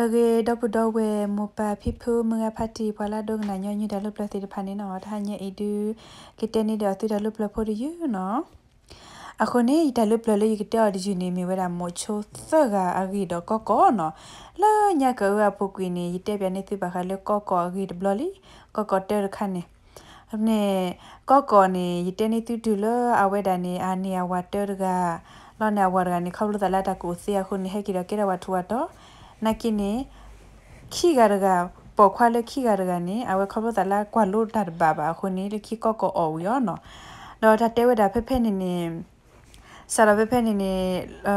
အဂေဒပဒဝေမပဖိဖုမငဖတိဘလာဒုံနာညညဒလပလတိဖာနေနော်ထာညေဒူကတနေဒသူဒလပလဖို့ယူနော်အခုနေဒလပလလေးကတောဒီနေမီဝဲတာမိုချိုသကအဂေဒကကောနော်လာညကဝပုကွေနေရတဲ့ပြနေသိပါခလကကောအဂေဒဘလလီကကောတဲခနဲ့ ne koko ni yiteni tu dulu aweda ni ani awater ga lo ne awar ga ni khawlu tala ta ku sia khun ni hekira kira watu wato nakine khi garga po khwa le khi garga ni awe khobo da la kwa lo da ba ba khu ni le khi ko ko o yo no no da te we da phe phe ni ni sa la phe phe ni ni a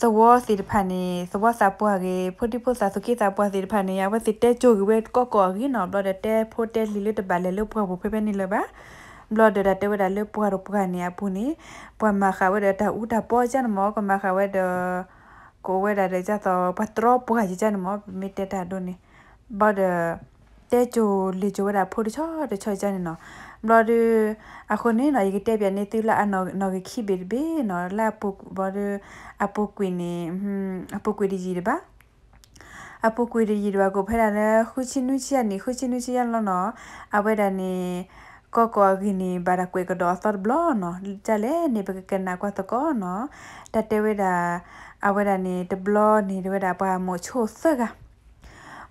the war si de phan ni the war sa po ge pho ti pho sa su ki sa po si de phan ni ya we si te jo ge we ko ko gi no do de te pho te li le de ba le le po po phe phe ni le ba ဘလော့ဒရတဲ့ဝဒလေပွားရပွားနေအပူနေပွားမခဝဒတာဥတာပေါ်ချန်မောကမခဝဒကိုဝဲတာလေကြတော့ပထရောပွားကြီးကြနမမီတတာဒိုနေဘာဒတဲချိုလေချိုဝဲတာဖိုတချောတချောကြနေနော်ဘလော်ဒအခုနေနော်ရေတက်ပြနေတူလာအနော်နော်ခိဘိဘိနော်လာပုဘော်ဒအပုကွေနေဟွန်းအပုကွေဒီကြီးတပါအပုကွေဒီကြီးတပါကိုဖဲတာလေခုချင်းနုချီရနေခုချင်းနုချီရလောနော်အဝဲတာနေ ko ko gini bara kwe ko do thor blo no chale ni pe ken na kwa to ko no ta te we da awera ni de blo ni de we da pa mo cho sa ga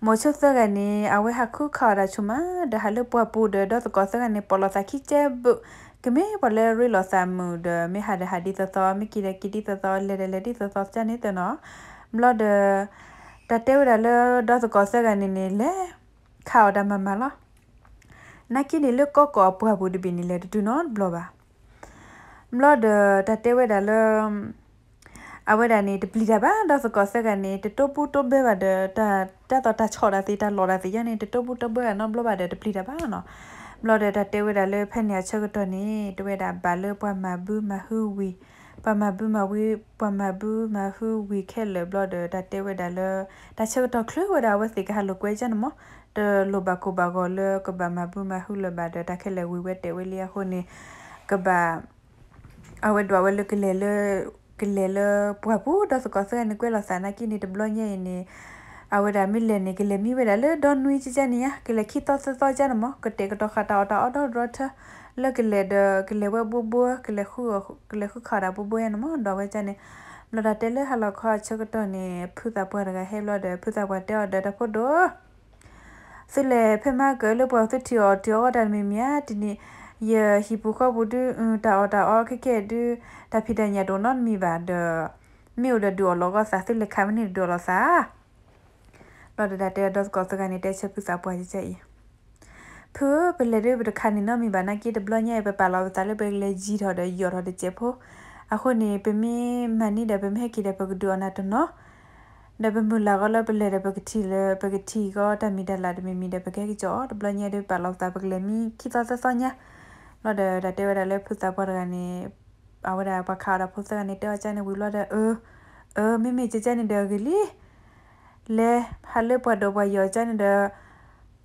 mo cho sa ga ni awe ha khu kha ra chuma da halu pa pu de do ko sa ga ni polo sa ki che bu ke me pole ri lo sa mu de me ha da ha di ta to me ki da ki di ta to le le le di ta to cha ni ta no mlo de ta te we da le do ko sa ga ni ni le kha da ma ma lo နာကိနေလကောကောဘွားဘူးဒီဘင်းလေတူနော်ဘလောပါမလို့တတဲဝဲတယ်လောအဝဲဒါနေတပလီတာပါတော့စကောဆက်ကနေတတပူတဘဲပါတတတတတချော်တာတီတလော်တာတီရနေတတပူတဘဲနော်ဘလောပါတပလီတာပါနော်မလို့တတဲဝဲတယ်လေဖက်နေချက်ကတော့နေတဝဲတာဘာလို့ပွားမဘူးမဟူဝီပမဘူမဝေပမဘူမဟူဝီခဲလဘလဒတတေဝဒလတချက်တော့ခလဝဒဝစီကဟလကွေချန်မတလဘကဘဂလကဘမဘူမဟူလဘဒတခဲလဝီဝတေဝလီယခုန်ကဘအဝဒဝလကလေလကလေလပွားပူဒစကဆန်ကွေလဆနာကိနီတဘလညေနီအဝဒမီလနေကလေမီဝဒလဒွန်နွီချီချနီယကလေခိတောဆစောချန်မကတေကတော့ခတာတော့တော့ရထလက်ကလေးဒကလေးဝဘဘကလေးခုကလေးခုခါရဘဘရနမတော့ဝဲချနေမလာတဲလေဟလခါချက်တော့နေဖူတာပွားရကဟဲလော်ဒဖူတာပွားတဲ့ဒတဖို့တော့စလေဖမကလပေါ်သတီော်တီော်ဒမီမြတ်ဒီနေယဟီပူခဘူဒူတာအော်တာအော်ခက်ခဲဒူတဖိဒညာဒိုနွန်မီဘာဒမြို့ဒဒူလောကစာစလေခမနီဒိုလောစာတော့ဒတဲ့ဒေါစကောစကနေတဲချက်ပူစာပွားကြည့်ဖူပလေရဘဒခနိနမီဘာနာကိတဘလညေပပလာတလေပလေဂျီထော်ဒယောထော်ဒချေဖိုအခုနေပမေမနိဒပမေကိတပကဒူနာတနောဒပမူလာကလပလေရပကတိလေပကတိကတမီဒလာတမီမီဒပကေကကြောတဘလညေဒပလာတပကလေမီခိတသသညာလောဒဒတေဝဒလေဖုသပရကနိအဝဒပခါရဖုသကနိတေချနဝီလောဒအအမေမေချေချနိဒဂလီလေဟလေပဒဘယောချနိဒ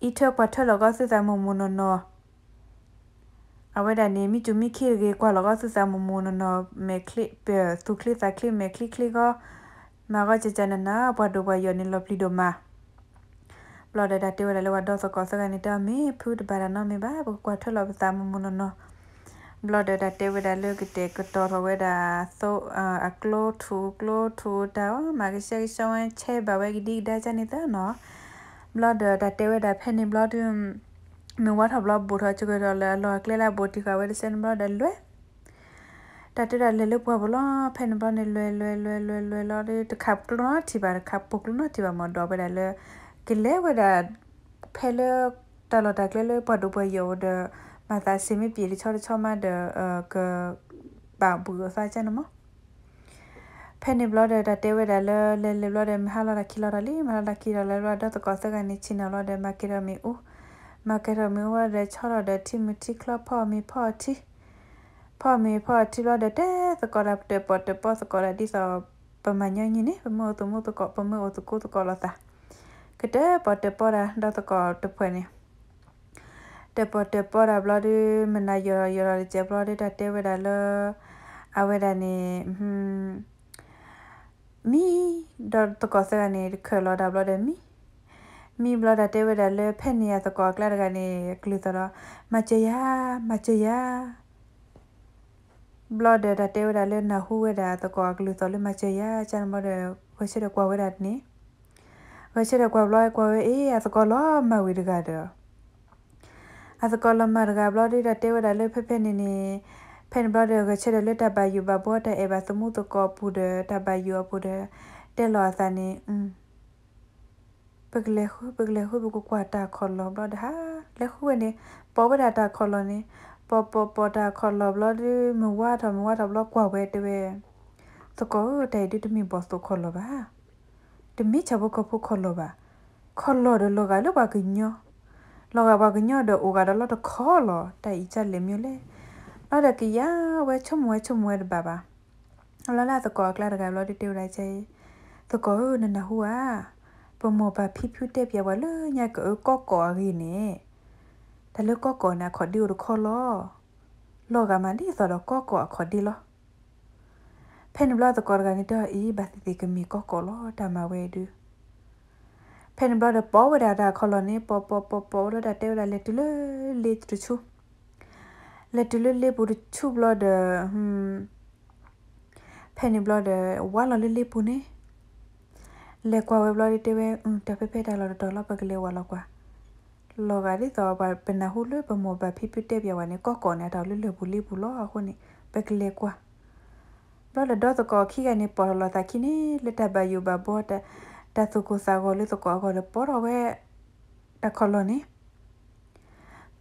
อีเทอร์ปัทเทอร์แล้วก็ซื้อสามโมโนโนเอาไว้ด้านนี้มีจุมีคลิกเกกว่าแล้วก็ซื้อสามโมโนโนเมคลิเปอร์ทุกคลิกสายคลิกเมคลิกคลิกก็มาก็จะจันนะปวดดูปวดยอนนี่ลบลีดมาปลอดดัดเดียวแล้วว่าดอสกอสกันนี่เดอมีพูดบารานอมีบ้าบอกว่าเทอร์เราสามโมโนโน blood da te weda le ki te ko tor weda so a clo to clo to da ma ki se ki so che ba we gi di da cha ni ta no blood da tewe da phenin blood me what of blood botha chuge da la lo klela boti ka we sen blood da lwe ta te da le le bwa bla phen ba ne lwe lwe lwe lwe lwe lo de ta khap klo na thi ba khap pok lo na thi ba ma do ba da le ke le we da phele ta lo da kle le pa do ba yo de ma ta se mi pi li cho cho ma de ka ba bu sa cha na ma ဖဲနေဘလော့ဒတာတဲဝဲဒါလဲလဲလဲဘလော့ဒမဟာလာကီလာလီမဟာလာကီလာလဲရဒတ်ကောစကနေချီနော်လော့ဒမကီရမီဦးမကီရမီဝရချော်ရဒတီမတီကလပ်ဖော်မီဖော်တီဖော်မီဖော်တီလော့ဒတဲစကောရပ်တဲပတ်တဲပတ်စကောရဒီစာပမညာညင်းနေပမောတမောတကောပမောတကောတကောလာတာကတဲပတ်တဲပေါ်ရဒတ်ကောတဖွနေတပတ်တဲပေါ်ရဘလော့ဒမနာယောယောရကျဘလော့ဒတာတဲဝဲဒါလဲအဝဲဒါနေဟွန်းมีดอตกอสกันนี่เคยรอดับรอดมีมีบลอดเตเวดเลยเพนเนี่ยตะกอกลาดกันนี่กลือตรอมาเจยามาเจยาบลอดดาเตเวดเลยนะฮูเวดาตะกอกลือตรอมาเจยาจันบ่ได้วชิดกว่าเวดานี่ဝရှိရကွာဘလောကွာဝေးအေးအစကောလမဝီဒကတအစကောလမရကဘလောဒီတတေဝဒလေဖဖနေနေဖန်ဘရဒကချက်လက်တဘယူဘဘောတဲအဘသမှုတကောပူဒတဘယူပူဒတဲလောသနေอืมပကလေခုပကလေခုဘကွာတာခေါ်လောဘဒဟာလေခုနေပေါ်ပဒတာခေါ်လောနေပေါ်ပေါ်ပေါ်တာခေါ်လောဘလဒီမဝါထမဝါထဘလကွာဝဲတဝဲတကောတဲဒီတမီဘောစတခေါ်လောပါတမီချဘကဖုခေါ်လောပါခေါ်လောဒလောကလောပါကညောလောကပါကညောဒအိုကဒလောတခေါ်လောတဲအချက်လေမျိုးလေ ahora que ya we chum we chum we baba la la toko clara ga lo de te ra che toko na na huwa pomo ba phi phu te pya wa lo nya ko ko ko ri ne ta lo ko ko na kho di ro kho lo lo ga ma di so lo ko ko kho di lo ဖဲနဘလာတကောဂနီတာအီဘတ်တိကမီကောကောလောတမဝဲဒူဖဲနဘလာပေါ်ဝဒါဒါခလိုနီပေါ်ပေါ်ပေါ်ပေါ်လာတဲလာလေတူလေလေတူချူလက်တလလေပုတ်ချူဘလဒဟွန်းဖဲနီဘလဒဝါလလေလေပုန်လေကွာဝဲဘလဒတေဝဲတဖဲဖဲတာလတော်လပကလေးဝါလကွာလောကရီတော့ဘာပနဟုလွပမောဘဖိပိတေပြဝနေကောကောနေတော်လွလွဘူးလေးဘူးလောအခုနေပကလေးကွာဘလဒတော့ကောခိကနေပေါ်လာတာခိနေလက်တဘယူဘဘောတတသုကိုစာကိုလေတော့ကောကောလေပေါ်တော့ဝဲတခလုံးနေ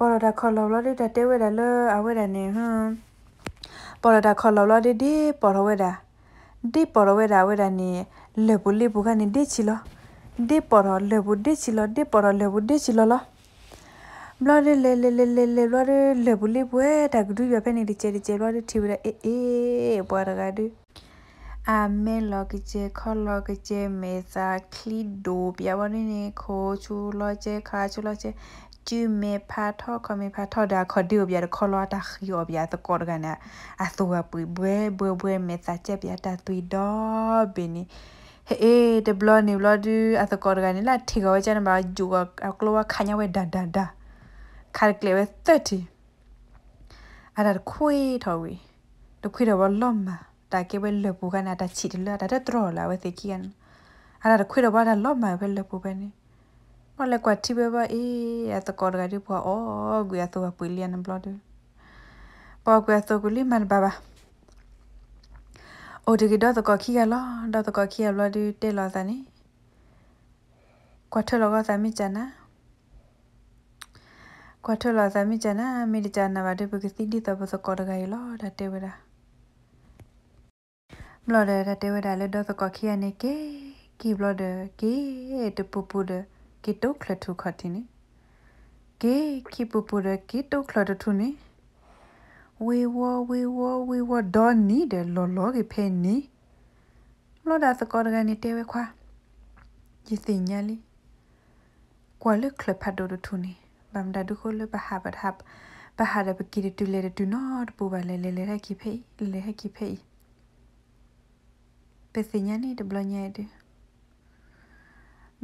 ပေါ်တာခေါ်လော်လော်လေးတတဲဝဲတယ်လေအဝဲတယ်နေဟွန်းပေါ်တာခေါ်လော်လော်ဒီဒီပေါ်ဝဲတာဒီပေါ်ဝဲတာဝဲတယ်နေလေဘူးလေဘူးကနေဒီချီလောဒီပေါ်လေဘူးဒီချီလောဒီပေါ်လေဘူးဒီချီလောလောဘလော်လေလေလေလေလေလေဘလော်လေဘူးလေဘွဲတာကဒူရဖဲနေဒီချဲဒီချဲဘလော်ဒီထီဝဲအေးအေးပေါ်တာကဒူအမေလောကကျခလောကကျမေသာခလီဒိုပြဝနေနေခိုချူလောကျခါချူလောကျจูเมพาทอคอเมพาทอดาคอดิวเบียดคอลอตาคิวเบียตะกอดกันนะอะซัวปุยบวยบวยบวยเมซาเจเบียตาตุยดอเบนี่เอ๊ะเดบลอนี่บลอดูอะตะกอดกันนี่ล่ะทีกอจะนะมาจูกอะกลัวคันยาเวดาดาดาคาลเคเลเว30อะดาคุยทอวีตะคุยดอวะลอมมาตาเกเวเลปูกันนะตาฉิดเลอะตาตรอละเวสิกิกันอะดาคุยดอวะดาลอมมาเวเลปูเบนี่ Wale kwa tibe ba i ya to kor gari pua o oh, gu ya to ba pui lian em blodu. Ba gu ya to gu li man baba. O digi do to ko kia lo, do to ko kia blodu te lo zani. Kwa to lo go zami jana. Kwa to lo zami jana, mi di jana ba di buki sidi to bu so kor gari lo da te wada. Blodu da te wada le do to ko kia ne ke, ki blodu ki e te pupu de. กิโตคลทุขอทินิเกคิปุปุระกิโตคลทุทุนิเววอเววอเววอดอนนี่เดลอลอกิเพนี่ลอดาสกอรกันนี่เตเวควายิสิญญาลิกว่าเลือกคลพัดโดดทุนิบัมดาดุโคเลบะหาบะทับปะหาดะบะกิเดตุเลเดตุนอดปูบะเลเลเลฮะกิเพเลเลฮะกิเพปะสิญญานี่เดบลอญญาเด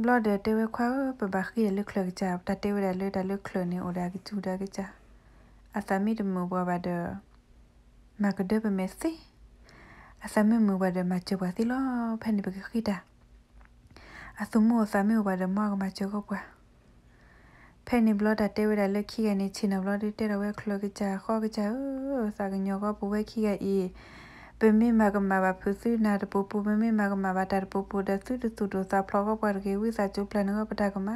ဘလော့ဒ်တေဝခွာပပခိလခလကြပ်တတေဝရလေတလခလနေအိုဒါကတူဒါကကြအသမီတမဘဘဒမကဒပမစီအသမီမဘဒမချပသီလဖန်ပခိတာအသမအသမီဘဒမကမချကပွားဖန်ဘလော့ဒ်တေဝရလေခိကနေချင်းဘလော့ဒ်တေရဝခလကြခေါကကြစာကညောကပဝခိကဤပေမေမကမဘာဖစီနာတပူပူပေမေမကမဘာတပူပူဒသုဒသုဒစာဖလောကပါရကေဝိစာချုပလနကပတကမ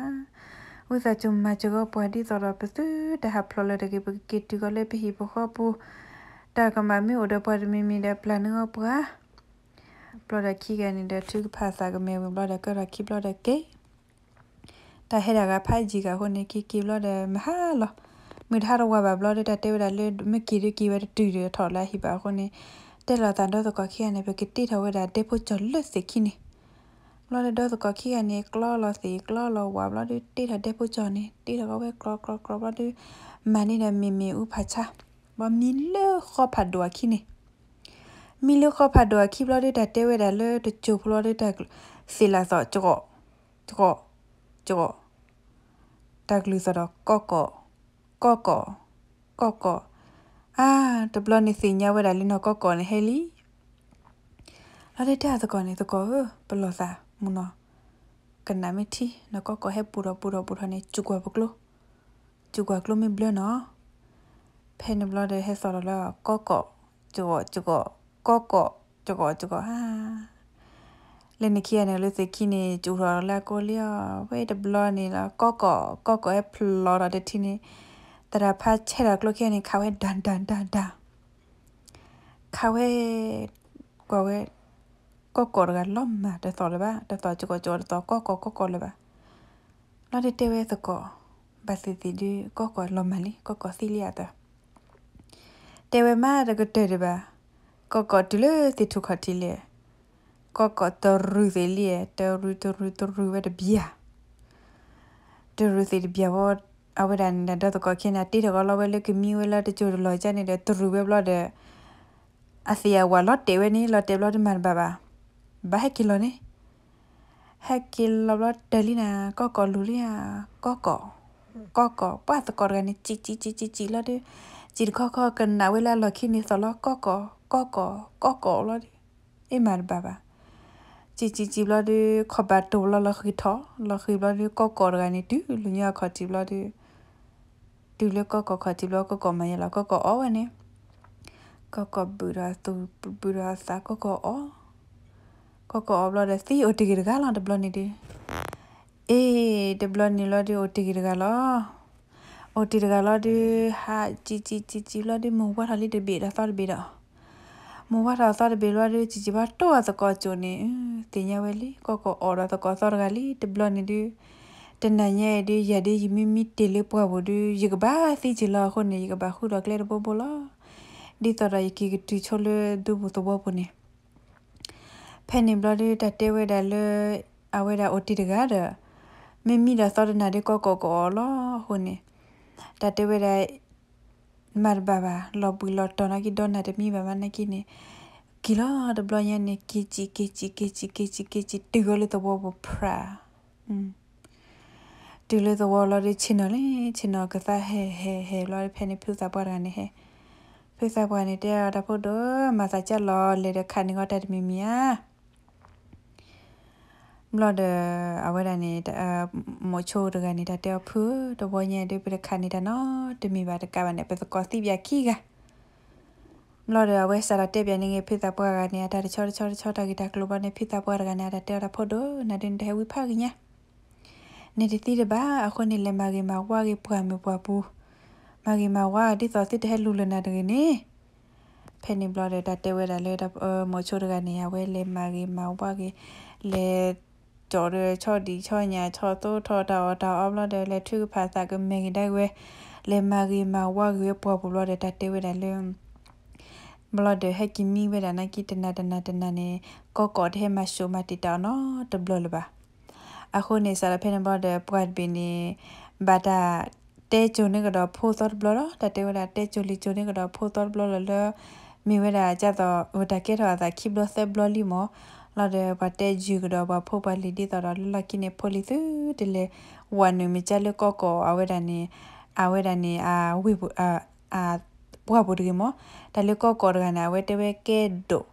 ဝိစာချုမချကပွန်တီစောရပစုတဟဖလောလတကေပကတီကလေပဟိပခပူတကမမီအိုဒပဒမီမီဒပလနကပွာပလဒခိကနီဒသူဖာစာကမေဝဘလဒကရခိပလဒကေတဟေဒါကဖိုင်ဂျီကဟိုနေကီကီဘလဒမဟာလောမိထားရဝဘဘလဒတတေဝဒလေမကီရကီဝတူရထော်လာဟိပါဟိုနေတဲလာတန်တော့ကခိယနေပကတိထဝဒဒေပိုချလွတ်စခိနေမလတော့ကခိယနေကလောလစီကလောလဝါဘလဒီတိထဒေပိုချနေတိထကဝဲကလောကလောကလောဘဒီမနိနမီမီဥဖချာဘမီလခဖဒဝခိနေမီလခဖဒဝခိဘလဒီတတဲဝဲဒါလဲတချိုဘလဒီတစီလာစောကြောကြောကြောတကလူစောကောကောကောကောကောကောအာတဘလနေစင်ညဝဒလင်းတော့ကောကောနေဟဲလီလာတဲ့တဲ့ကောနေတကောပလောစာမနောကနမတီနကောကောဟဲပူရပူရပူထနေချူကွာပကလိုချူကွာကလိုမဘလနော်ဖဲနဘလတဲ့ဟဲဆော်လောကောကောချူကောချူကောကောကောချူကောချူကောဟာလင်းခိရနေလို့စခိနေကျူတော်လာကိုလျောဝဲတဘလနေလာကောကောကောကောဟဲပလောရတဲ့တီနေတရဖတ်ချေရကလခဲနေခါဝဲဒန်ဒန်ဒန်ဒန်ခါဝဲကောဝဲကောကောရကလောမတတော်လဘတတော်ချကိုကြောတော်ကောကောကောကောလဘလာတဲ့တဲဝဲသကောဘာစီတီဒီကောကောလောမလီကောကောစီလီယာတာတဲဝဲမရကတဲရဘကောကောဒူလေတီထုခတီလေကောကောတရူစီလီယတရူတရူတရူဝဲတဘီယာတရူစီတဘီယာဝတ် awe dan da da ko khen ati da lo wele ke mi wele de chu lo ja ni de tru we blo de asia wa lo te we ni lo te blo de mar baba ba he kilo ne he kilo lo de li na ko ko lu li a ko ko ko ko pa ta ko ni chi chi chi chi chi lo de chỉ khó khó cần nào là lo khi ni lo có có có có có có lo đi em mà bà bà chỉ chỉ chỉ lo đi khó bà tù lo lo khi thó lo khi lo đi có có rồi này tí lu nhớ khó chỉ lo đi ဒီလကကခတိလကကမယလကကအောဝနေကကဘူရာသူဘူရာစာကကအောကကအောဘလဒစီအိုတီဂရကလာဒဘလနေဒီအေဒဘလနေလဒီအိုတီဂရကလာအိုတီဂရကလာဒီဟာជីជីជីជីလဒီမဝါထလေးတဘေဒါဆော်ဘေဒါမဝါထဆော်ဘေလောဒီជីជីဘာတော့သကောချိုနေတင်ရဝဲလီကကအော်ရသကောဆော်ရကလီဒဘလနေဒီ真的耶的也的一米米的了，不过我的一个把自己了，可能一个把护照给了宝宝了。你到了一个个推车了，都不坐宝宝呢。陪你不了的，他带回来了，阿回来我弟弟家的，妹妹的嫂子那里搞搞搞了，可能他带回来。มาบ่าวลอบุลอตอนนั้นกินโดนอะไรมีแบบนั้นกินเนี่ยกินแล้วเดบลอยเนี่ยกิจิกิจิกิจิกิจิตัวเลยตัวบ่พร้าอืมဒီလိုသဝလာဒီချင်းနော်လေချင်းနော်ကစားဟဲဟဲဟဲလော်ဖဲနေဖြူစားပွားတာနေဟဲဖြူစားပွားနေတဲ့ရတာဖို့တော့မစားချက်လော်လေတဲ့ခဏငေါတက်မီမီယာမလို့တဲ့အဝဲတိုင်းနေမချိုးတကနေတာတဲ့ဖူတဘောညဲတဲ့ပြခဏနေတာနော်တမီပါတကပါနေပစကောစီပြခီကမလို့တဲ့ဝဲစားတဲ့ပြနေငယ်ဖြူစားပွားတာနေတာတချောတချောတချောတကီတာကလိုဘာနေဖြူစားပွားတာနေတာတဲ့ရတာဖို့တော့နဒင်တဲ့ဝီဖာကညာနေတတိတပါအခုနေလမကေမဝါကေဖွာမပွားဘူးမကေမဝါတိသောစစ်တဲ့လူလနာတကနေဖဲနေဘလဒတာတဲဝဲတာလဲတာမချိုတကနေရဝဲလဲမကေမဝါကေလဲတော်ရချော့ဒီချော့ညာချော့တိုးထော်တာတာအဘလဒလဲသူဖာစာကမေကေတဲ့ဝဲလဲမကေမဝါကေပွားဘူးလို့တာတဲဝဲတာလဲဘလဒဟက်ကီမီဝဲတာနကိတနာတနာတနာနေကောကောထဲမှာရှုမတိတာနော်တဘလလပါအခုနေစားဖိနဘောတဲ့ပွတ်ဘီနီဘာတာတဲချုံနေကတော့ဖိုးသောဘလောတတဲဝဒတဲချုံလီချုံနေကတော့ဖိုးသောဘလောလမိဝဒကြတော့ဝဒကေတော်သာခိဘလောဆဘလောလီမောလာတဲ့ဘတဲဂျူကတော့ဘဖိုးပါလီဒီတော်လကိနေဖိုလီသူတလေဝနမီချလကောကောအဝဒနေအဝဒနေအဝိဘအဘဘဒရီမောတလေကောကောရနာဝတဲဝဲကေဒို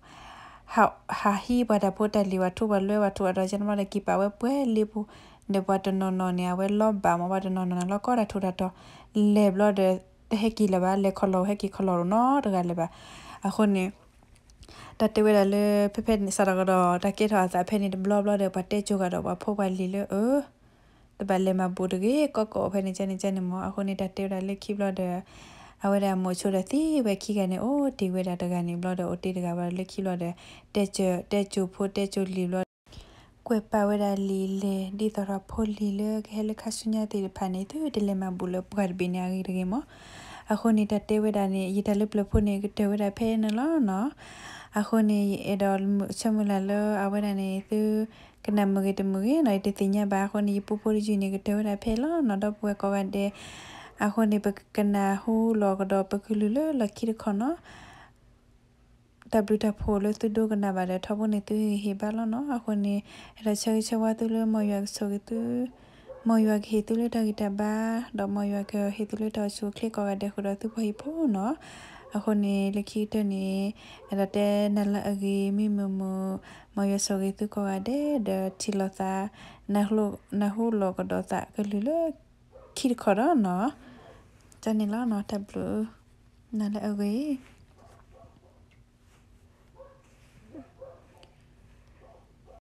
ha ha hi bada pota liwa tu ba lewa tu ada jan mala ki pawe pwe libu de bada no no ne awe lo ba ma bada no no na lo ko ra tu da to le blo de de he ki la ba le ko lo he ki ko lo no de ga le ba a khon ne ta te we la le pe pe ni sa ra ga do ta ke tha sa pe ni de blo blo de ba te chu ga do ba pho ba li le o de ba le ma bu de ge ko ko pe ni chen ni chen mo a khon ne ta te la le ki blo de အဝဲတဲ့မိုချိုတဲ့တီပဲခိကနေအိုတီဝဲတာတကနေဘလော့တဲ့အိုတီတကပါလက်ခိလော့တဲ့တက်ချတက်ချဖို့တက်ချလီလော့ကွယ်ပါဝရလီလေဒီသရဖိုလီလေခဲလခဆုညာတိဖာနေသူတလမဘူလပွားဘင်းရရေမအခုနေတဲ့တေဝဒနေရတလပလဖုန်နေတေဝဒဖဲနလောနော်အခုနေအဒေါ်ချမလလအဝရနေသူကနမဂေတမဂေနိုင်တတိညာဘာခုနေပူပူရီဂျီနေတေဝဒဖဲလောနော်တော့ပွဲကောကတဲ့အခုနေပကနာဟုလောကတော့ပကလူလလခိရခန w တဖိုလသူဒုကနာပါလေထဘနေသူဟေဘလနအခုနေရချေချဝသူလမယဆိုကသူမယခေသူလတကတဘာဒမယခေဟေသူလတဆုခလကရတဲ့ခုတော့သူဖိဖို့နော်အခုနေလခိတနေရတဲ့နလအဂီမိမမမယဆိုကသူကရတဲ့ဒတီလတာနဟလနဟလကတော့ကလူလခိခရနော်จานิลานาทับลูนั่นแหละเอ้ย